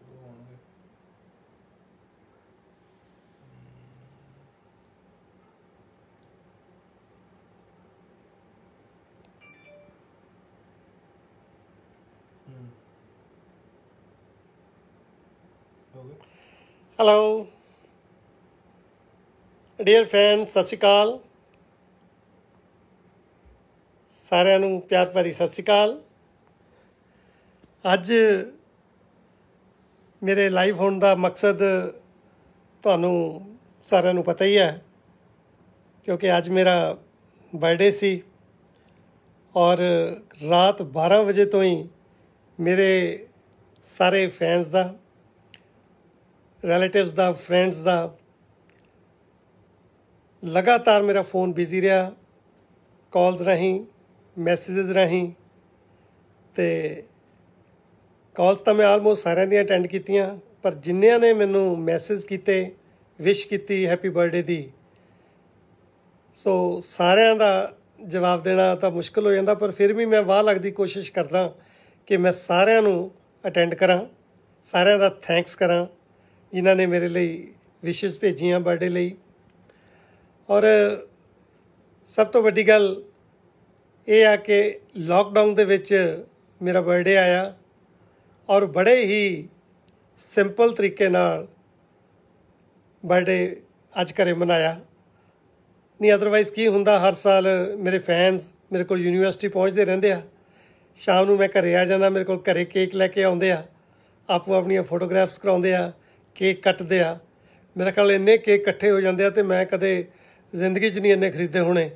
ਸ਼ੁਰੂ ਹੋਣਗੇ hello dear friends ਸਤਿ ਸ਼੍ਰੀ ਅਕਾਲ ਸਾਰਿਆਂ ਨੂੰ ਪਿਆਰ ਭਰੀ ਸਤਿ ਸ਼੍ਰੀ ਅਕਾਲ ਅੱਜ ਮੇਰੇ ਲਾਈਵ ਹੋਣ ਦਾ ਮਕਸਦ ਤੁਹਾਨੂੰ ਸਾਰਿਆਂ ਨੂੰ ਪਤਾ ਹੀ ਹੈ ਕਿਉਂਕਿ ਅੱਜ ਮੇਰਾ ਬਰਥਡੇ ਸੀ ਔਰ ਰਾਤ 12 ਵਜੇ ਤੋਂ ਹੀ ਮੇਰੇ ਸਾਰੇ ਫੈਨਸ ਦਾ ਰਿਲੇਟਿਵਸ ਦਾ ਫਰੈਂਡਸ ਦਾ ਲਗਾਤਾਰ ਮੇਰਾ ਫੋਨ ਬਿਜ਼ੀ ਰਿਹਾ ਕਾਲਸ ਰਹੀ ਮੈਸੇजेस ਰਹੀ ਤੇ ਕਾਲਸ ਤਾਂ ਮੈਂ ਆਲਮੋਸਟ ਸਾਰਿਆਂ ਦੀਆਂ ਅਟੈਂਡ ਕੀਤੀਆਂ ਪਰ ਜਿੰਨਿਆਂ ਨੇ ਮੈਨੂੰ ਮੈਸੇਜ ਕੀਤੇ ਵਿਸ਼ ਕੀਤੀ ਹੈਪੀ ਬਰਥਡੇ ਦੀ ਸੋ ਸਾਰਿਆਂ ਦਾ ਜਵਾਬ ਦੇਣਾ ਤਾਂ ਮੁਸ਼ਕਲ ਹੋ ਜਾਂਦਾ ਪਰ ਫਿਰ ਵੀ ਮੈਂ ਵਾਹ ਲੱਗਦੀ ਕੋਸ਼ਿਸ਼ ਕਰਦਾ ਕਿ ਮੈਂ ਸਾਰਿਆਂ ਨੂੰ ਅਟੈਂਡ ਕਰਾਂ ਸਾਰਿਆਂ ਦਾ ਥੈਂਕਸ ਕਰਾਂ ਜਿਨ੍ਹਾਂ ਨੇ ਮੇਰੇ ਲਈ ਵਿਸ਼ੇਸ ਭੇਜੀਆਂ ਬਰਥਡੇ ਲਈ ਔਰ ਸਭ ਤੋਂ ਵੱਡੀ ਗੱਲ ਇਹ ਆ ਕਿ ਲਾਕਡਾਊਨ ਦੇ ਵਿੱਚ ਮੇਰਾ ਬਰਥਡੇ ਆਇਆ ਔਰ ਬੜੇ ਹੀ ਸਿੰਪਲ ਤਰੀਕੇ ਨਾਲ ਬਰਥਡੇ ਅੱਜ ਕਰੇ ਮਨਾਇਆ ਨਹੀਂ ਅਦਰਵਾਈਜ਼ ਕੀ ਹੁੰਦਾ ਹਰ ਸਾਲ ਮੇਰੇ ਫੈਨਸ ਮੇਰੇ ਕੋਲ ਯੂਨੀਵਰਸਿਟੀ ਪਹੁੰਚਦੇ ਰਹਿੰਦੇ ਆ ਸ਼ਾਮ ਨੂੰ ਮੈਂ ਘਰੇ ਆ ਜਾਂਦਾ ਮੇਰੇ ਕੋਲ ਘਰੇ ਕੇਕ ਲੈ ਕੇ ਆਉਂਦੇ ਆ ਆਪੋ ਆਪਣੀਆਂ ਫੋਟੋਗ੍ਰਾਫਸ ਕਰਾਉਂਦੇ ਆ ਕੇਕ ਕੱਟਦੇ ਆ ਮੇਰੇ ਕੋਲ ਇੰਨੇ ਕੇਕ ਇਕੱਠੇ ਹੋ ਜਾਂਦੇ ਆ ਤੇ ਮੈਂ ਕਦੇ ਜ਼ਿੰਦਗੀ 'ਚ ਨਹੀਂ ਇੰਨੇ ਖਰੀਦੇ ਹੋਣੇ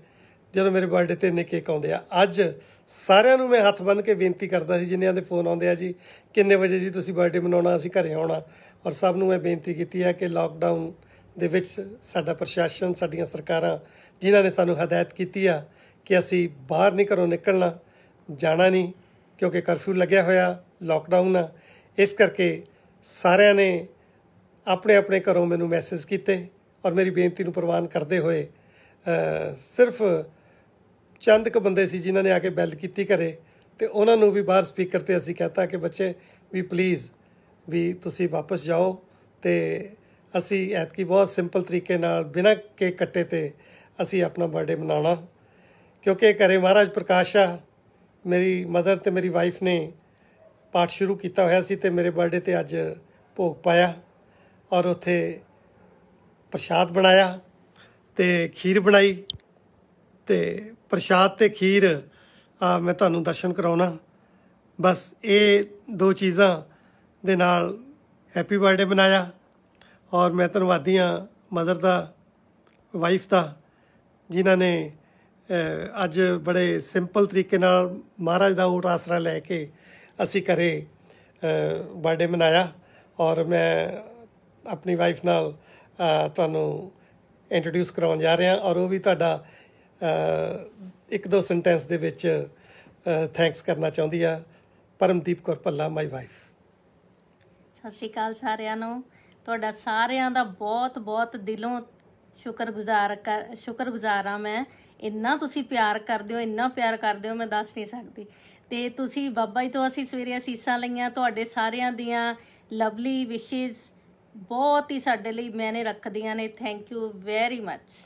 ਜਦੋਂ ਮੇਰੇ ਬਰਥਡੇ ਤੇ ਇੰਨੇ ਕੇਕ ਆਉਂਦੇ ਆ ਅੱਜ ਸਾਰਿਆਂ ਨੂੰ ਮੈਂ ਹੱਥ ਬੰਨ ਕੇ ਬੇਨਤੀ ਕਰਦਾ ਸੀ ਜਿੰਨਿਆਂ ਦੇ ਫੋਨ ਆਉਂਦੇ ਆ ਜੀ ਕਿੰਨੇ ਵਜੇ ਜੀ ਤੁਸੀਂ ਬਰਥਡੇ ਮਨਾਉਣਾ ਅਸੀਂ ਘਰੇ ਆਉਣਾ ਔਰ ਸਭ ਨੂੰ ਮੈਂ ਬੇਨਤੀ ਕੀਤੀ ਹੈ ਕਿ ਲਾਕਡਾਊਨ ਦੇ ਵਿੱਚ ਸਾਡਾ ਪ੍ਰਸ਼ਾਸਨ ਸਾਡੀਆਂ ਸਰਕਾਰਾਂ ਜਿਨ੍ਹਾਂ ਨੇ ਸਾਨੂੰ ਹਦਾਇਤ ਕੀਤੀ ਆ ਕਿ ਅਸੀਂ ਬਾਹਰ ਨਹੀਂ ਘਰੋਂ ਨਿਕਲਣਾ ਜਾਣਾ ਨਹੀਂ ਕਿਉਂਕਿ ਕਰਫਿਊ ਲੱਗਿਆ ਹੋਇਆ ਲਾਕਡਾਊਨ ਆ ਇਸ ਕਰਕੇ ਸਾਰਿਆਂ ਨੇ ਆਪਣੇ ਆਪਣੇ ਘਰੋਂ ਮੈਨੂੰ ਮੈਸੇਜ ਕੀਤੇ ਔਰ ਮੇਰੀ ਬੇਨਤੀ ਨੂੰ ਪ੍ਰਵਾਨ ਕਰਦੇ ਹੋਏ ਸਿਰਫ ਚੰਦ ਕ ਬੰਦੇ ਸੀ ਜਿਨ੍ਹਾਂ ਨੇ ਆ ਕੇ ਬੈਲ ਕੀਤੀ ਘਰੇ ਤੇ ਉਹਨਾਂ ਨੂੰ ਵੀ ਬਾਹਰ ਸਪੀਕਰ ਤੇ ਅਸੀਂ ਕਹਤਾ ਕਿ ਬੱਚੇ ਵੀ ਪਲੀਜ਼ ਵੀ ਤੁਸੀਂ ਵਾਪਸ ਜਾਓ ਤੇ ਅਸੀਂ ਐਤਕੀ ਬਹੁਤ ਸਿੰਪਲ ਤਰੀਕੇ ਨਾਲ ਬਿਨਾਂ ਕੇਕ ਕੱਟੇ ਤੇ ਅਸੀਂ ਆਪਣਾ ਬਰਥਡੇ ਮਨਾਉਣਾ ਕਿਉਂਕਿ ਘਰੇ ਮਹਾਰਾਜ ਪ੍ਰਕਾਸ਼ ਆ ਮੇਰੀ ਮਦਰ ਤੇ ਮੇਰੀ ਵਾਈਫ ਨੇ ਪਾਠ ਸ਼ੁਰੂ ਕੀਤਾ ਹੋਇਆ ਸੀ ਤੇ ਮੇਰੇ ਬਰਥਡੇ ਤੇ ਅੱਜ ਭੋਗ ਪਾਇਆ ਔਰ ਉੱਥੇ ਪ੍ਰਸ਼ਾਦ ਬਣਾਇਆ ਤੇ ਖੀਰ ਬਣਾਈ ਤੇ ਪ੍ਰਸ਼ਾਦ ਤੇ ਖੀਰ ਆ ਮੈਂ ਤੁਹਾਨੂੰ ਦਰਸ਼ਨ ਕਰਾਉਣਾ ਬਸ ਇਹ ਦੋ ਚੀਜ਼ਾਂ ਦੇ ਨਾਲ ਹੈਪੀ ਬਰਥਡੇ ਬਣਾਇਆ ਔਰ ਮੈਂ ਧੰਨਵਾਦੀ ਮਦਰ ਦਾ ਵਾਈਫ ਦਾ ਜਿਨ੍ਹਾਂ ਨੇ ਅੱਜ ਬੜੇ ਸਿੰਪਲ ਤਰੀਕੇ ਨਾਲ ਮਹਾਰਾਜ ਦਾ ਉਹ ਆਸਰਾ ਲੈ ਕੇ ਅਸੀਂ ਘਰੇ ਬਰਥਡੇ ਮਨਾਇਆ ਔਰ ਮੈਂ ਆਪਣੀ ਵਾਈਫ ਨਾਲ ਤੁਹਾਨੂੰ ਇੰਟਰੋਡਿਊਸ ਕਰਾਉਣ ਜਾ ਰਿਹਾ ਔਰ ਉਹ ਵੀ ਤੁਹਾਡਾ ਇੱਕ ਦੋ ਸੈਂਟੈਂਸ ਦੇ ਵਿੱਚ ਥੈਂਕਸ ਕਰਨਾ ਚਾਹੁੰਦੀ ਆ ਪਰਮਦੀਪ ਕੌਰ ਪੱਲਾ ਮਾਈ ਵਾਈਫ ਸਤਿ ਸ਼੍ਰੀ ਅਕਾਲ ਸਾਰਿਆਂ ਨੂੰ ਤੁਹਾਡਾ ਸਾਰਿਆਂ ਦਾ ਬਹੁਤ ਬਹੁਤ ਦਿਲੋਂ ਸ਼ੁਕਰਗੁਜ਼ਾਰ ਸ਼ੁਕਰਗੁਜ਼ਾਰ ਆ ਮੈਂ ਇੰਨਾ ਤੁਸੀਂ ਪਿਆਰ ਕਰਦੇ ਹੋ ਇੰਨਾ ਪਿਆਰ ਕਰਦੇ ਹੋ ਮੈਂ ਦੱਸ ਨਹੀਂ ਸਕਦੀ ਤੇ ਤੁਸੀਂ ਬਾਬਾ ਜੀ ਤੋਂ ਅਸੀਂ ਸਵੇਰੇ ਅਸੀਸਾਂ ਲਈਆਂ ਤੁਹਾਡੇ ਸਾਰਿਆਂ ਦੀਆਂ ਲਵਲੀ ਵਿਸ਼ੇਸ ਬਹੁਤ ਹੀ ਸਾਡੇ ਲਈ ਮੈਨੇ ਰੱਖਦੀਆਂ ਨੇ ਥੈਂਕ ਯੂ ਵੈਰੀ ਮੱਚ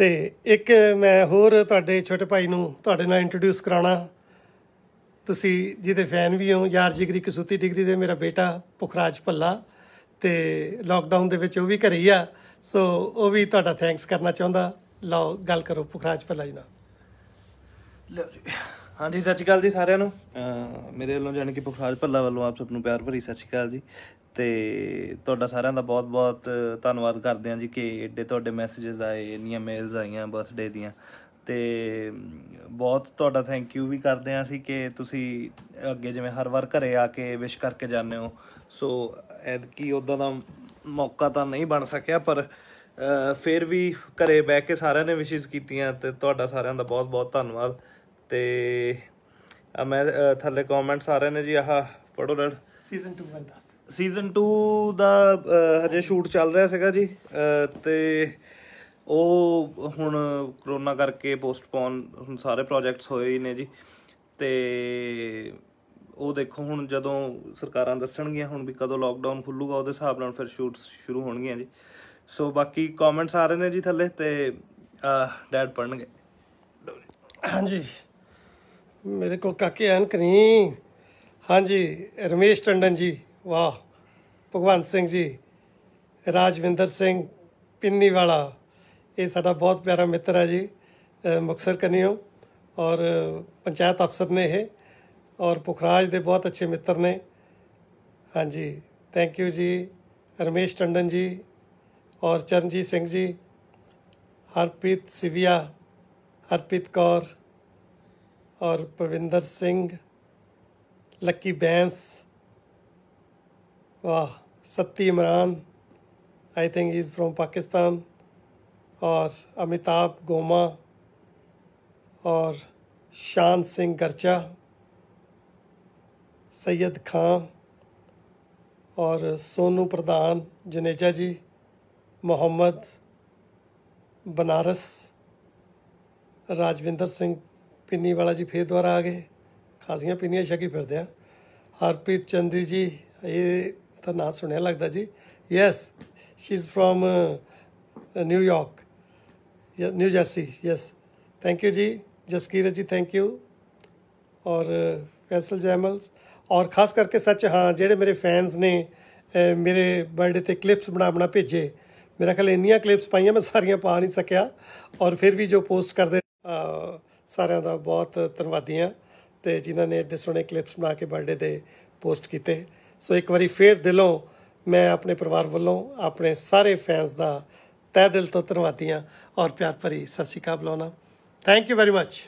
ਤੇ ਇੱਕ ਮੈਂ ਹੋਰ ਤੁਹਾਡੇ ਛੋਟੇ ਭਾਈ ਨੂੰ ਤੁਹਾਡੇ ਨਾਲ ਇੰਟਰੋਡਿਊਸ ਕਰਾਣਾ ਤੁਸੀਂ ਜਿਹਦੇ ਫੈਨ ਵੀ ਹੋ ਯਾਰ ਜਿਗਰੀ ਕਸੂਤੀ ਡਿਗਰੀ ਦੇ ਮੇਰਾ ਬੇਟਾ ਪੁਖਰਾਜ ਭੱਲਾ ਤੇ ਲਾਕਡਾਊਨ ਦੇ ਵਿੱਚ ਉਹ ਵੀ ਘਰੇ ਆ ਸੋ ਉਹ ਵੀ ਤੁਹਾਡਾ ਥੈਂਕਸ ਕਰਨਾ ਚਾਹੁੰਦਾ ਲਓ ਗੱਲ ਕਰੋ ਪੁਖਰਾਜ ਭੱਲਾ ਜੀ ਨਾਲ ਲਓ ਜੀ ਹਾਂਜੀ ਸਤਿ ਸ਼੍ਰੀ ਅਕਾਲ ਜੀ ਸਾਰਿਆਂ ਨੂੰ ਮੇਰੇ ਵੱਲੋਂ ਜਾਨ ਕਿ ਪੁਖਰਾਜ ਭੱਲਾ ਵੱਲੋਂ ਆਪ ਸਭ ਨੂੰ ਪਿਆਰ ਭਰੀ ਸਤਿ ਸ਼੍ਰੀ ਅਕਾਲ ਜੀ ਤੇ ਤੁਹਾਡਾ ਸਾਰਿਆਂ ਦਾ ਬਹੁਤ-ਬਹੁਤ ਧੰਨਵਾਦ ਕਰਦੇ ਹਾਂ ਜੀ ਕਿ ਏਡੇ ਤੁਹਾਡੇ ਮੈਸੇजेस ਆਏ ਇੰਨੀਆਂ ਮੇਲਸ ਆਈਆਂ ਬਰਥਡੇ ਦੀਆਂ ਤੇ ਬਹੁਤ ਤੁਹਾਡਾ ਥੈਂਕ ਯੂ ਵੀ ਕਰਦੇ ਹਾਂ ਅਸੀਂ ਕਿ ਤੁਸੀਂ ਅੱਗੇ ਜਿਵੇਂ ਹਰ ਵਾਰ ਘਰੇ ਆ ਕੇ ਵਿਸ਼ ਕਰਕੇ ਜਾਂਦੇ ਹੋ ਸੋ ਐਦ ਕੀ ਉਦਾਂ ਦਾ ਮੌਕਾ ਤਾਂ ਨਹੀਂ ਬਣ ਸਕਿਆ ਪਰ ਫਿਰ ਵੀ ਘਰੇ ਬਹਿ ਕੇ ਸਾਰਿਆਂ ਨੇ ਵਿਸ਼ੇਸ ਕੀਤੀਆਂ ਤੇ ਤੁਹਾਡਾ ਸਾਰਿਆਂ ਦਾ ਬਹੁਤ-ਬਹੁਤ ਧੰਨਵਾਦ ਤੇ ਮੈਂ ਥੱਲੇ ਕਮੈਂਟਸ ਆ ਰਹੇ ਨੇ ਜੀ ਆਹ ਪੜੋ ਰੜ ਸੀਜ਼ਨ 2 ਬਾਰੇ ਦੱਸ ਸੀਜ਼ਨ 2 ਦਾ ਹਜੇ ਸ਼ੂਟ ਚੱਲ ਰਿਹਾ ਸੀਗਾ ਜੀ ਤੇ ਉਹ ਹੁਣ ਕਰੋਨਾ ਕਰਕੇ ਪੋਸਟਪੋਨ ਹੁਣ ਸਾਰੇ ਪ੍ਰੋਜੈਕਟਸ ਹੋਏ ਹੀ ਨੇ ਜੀ ਤੇ ਉਹ ਦੇਖੋ ਹੁਣ ਜਦੋਂ ਸਰਕਾਰਾਂ ਦੱਸਣਗੀਆਂ ਹੁਣ ਵੀ ਕਦੋਂ ਲਾਕਡਾਊਨ ਖੁੱਲੂਗਾ ਉਹਦੇ ਹਿਸਾਬ ਨਾਲ ਫਿਰ ਸ਼ੂਟਸ ਸ਼ੁਰੂ ਹੋਣਗੀਆਂ ਜੀ ਸੋ ਬਾਕੀ ਕਮੈਂਟਸ ਆ ਰਹੇ ਨੇ ਜੀ ਥੱਲੇ ਤੇ ਡੈਡ ਪੜਨਗੇ ਹਾਂਜੀ ਮੇਰੇ ਕੋਲ ਕਾਕੇ ਐਨਕ ਨਹੀਂ ਹਾਂਜੀ ਰਮੇਸ਼ ਟੰਡਨ ਜੀ ਵਾਹ ਭਗਵੰਤ ਸਿੰਘ ਜੀ ਰਾਜਵਿੰਦਰ ਸਿੰਘ ਪਿੰਨੀ ਵਾਲਾ ਇਹ ਸਾਡਾ ਬਹੁਤ ਪਿਆਰਾ ਮਿੱਤਰ ਹੈ ਜੀ ਮੁਕਸਰ ਹੋ ਔਰ ਪੰਚਾਇਤ ਅਫਸਰ ਨੇ ਇਹ ਔਰ ਪੁਖਰਾਜ ਦੇ ਬਹੁਤ ਅੱਛੇ ਮਿੱਤਰ ਨੇ ਹਾਂਜੀ ਥੈਂਕ ਯੂ ਜੀ ਰਮੇਸ਼ ਟੰਡਨ ਜੀ ਔਰ ਚਰਨਜੀਤ ਸਿੰਘ ਜੀ ਹਰਪ੍ਰੀਤ ਸਿਵਿਆ ਹਰਪ੍ਰੀਤ ਕੌਰ ਔਰ ਪ੍ਰਵਿੰਦਰ ਸਿੰਘ ਲੱਕੀ ਬੈਂਸ ਵਾਹ Satti Imran I think he is from Pakistan ਔਰ ਅਮਿਤਾਬ ਗੋਮਾ ਔਰ ਸ਼ਾਨ ਸਿੰਘ ਗਰਚਾ ਸੈਦ ਖਾਨ ਔਰ ਸੋਨੂ ਪ੍ਰਧਾਨ ਜਨੇਜਾ ਜੀ ਮੁਹੰਮਦ ਬਨਾਰਸ ਰਾਜਵਿੰਦਰ ਸਿੰਘ ਪਿੰਨੀ ਵਾਲਾ ਜੀ ਫੇਰ ਦੁਬਾਰਾ ਆ ਗਏ ਖਾਸੀਆਂ ਪਿੰਨੀਆਂ ਛਕੀ ਫਿਰਦੇ ਆ ਹਰਪ੍ਰੀਤ ਚੰਦੀ ਜੀ ਇਹ ਤਾਂ ਨਾਂ ਸੁਣਿਆ ਲੱਗਦਾ ਜੀ yes she is from New York New Jersey yes thank you ਜੀ ਜਸਕੀਰਤ ਜੀ ਥੈਂਕ ਯੂ ਔਰ ਫੈਸਲ ਜੈਮਲਸ ਔਰ ਖਾਸ ਕਰਕੇ ਸੱਚ ਹਾਂ ਜਿਹੜੇ ਮੇਰੇ ਫੈਨਸ ਨੇ ਮੇਰੇ ਬਰਥਡੇ ਤੇ ਕਲਿੱਪਸ ਬਣਾ ਬਣਾ ਭੇਜੇ ਮੇਰਾ ਖਿਆਲ ਇੰਨੀਆਂ ਕਲਿੱਪਸ ਪਾਈਆਂ ਮੈਂ ਸਾਰੀਆਂ ਪਾ ਨਹੀਂ ਸਕਿਆ ਔਰ ਫਿਰ ਵੀ ਜੋ ਪੋਸਟ ਕਰਦੇ ਸਾਰਿਆਂ ਦਾ ਬਹੁਤ ਧੰਨਵਾਦੀ ਆ ਤੇ ਜਿਨ੍ਹਾਂ ਨੇ ਐਡੇ ਸੋਹਣੇ ਕਲਿੱਪਸ ਬਣਾ ਕੇ ਬਰਥਡੇ ਤੇ ਪੋਸਟ ਕੀਤੇ ਸੋ ਇੱਕ ਵਾਰੀ ਫੇਰ ਦਿਲੋਂ ਮੈਂ ਆਪਣੇ ਪਰਿਵਾਰ ਵੱਲੋਂ ਆਪਣੇ ਸਾਰੇ ਫੈਨਸ ਦਾ ਤਹਿ ਦਿਲ ਤੋਂ ਧੰਨਵਾਦੀ ਆ ਔਰ ਪਿਆਰ ਭਰੀ ਸਤਿ ਸ਼੍ਰੀ ਅਕਾਲ ਬੁਲਾਉਣਾ ਥੈਂਕ ਯੂ ਵੈਰੀ ਮੱਚ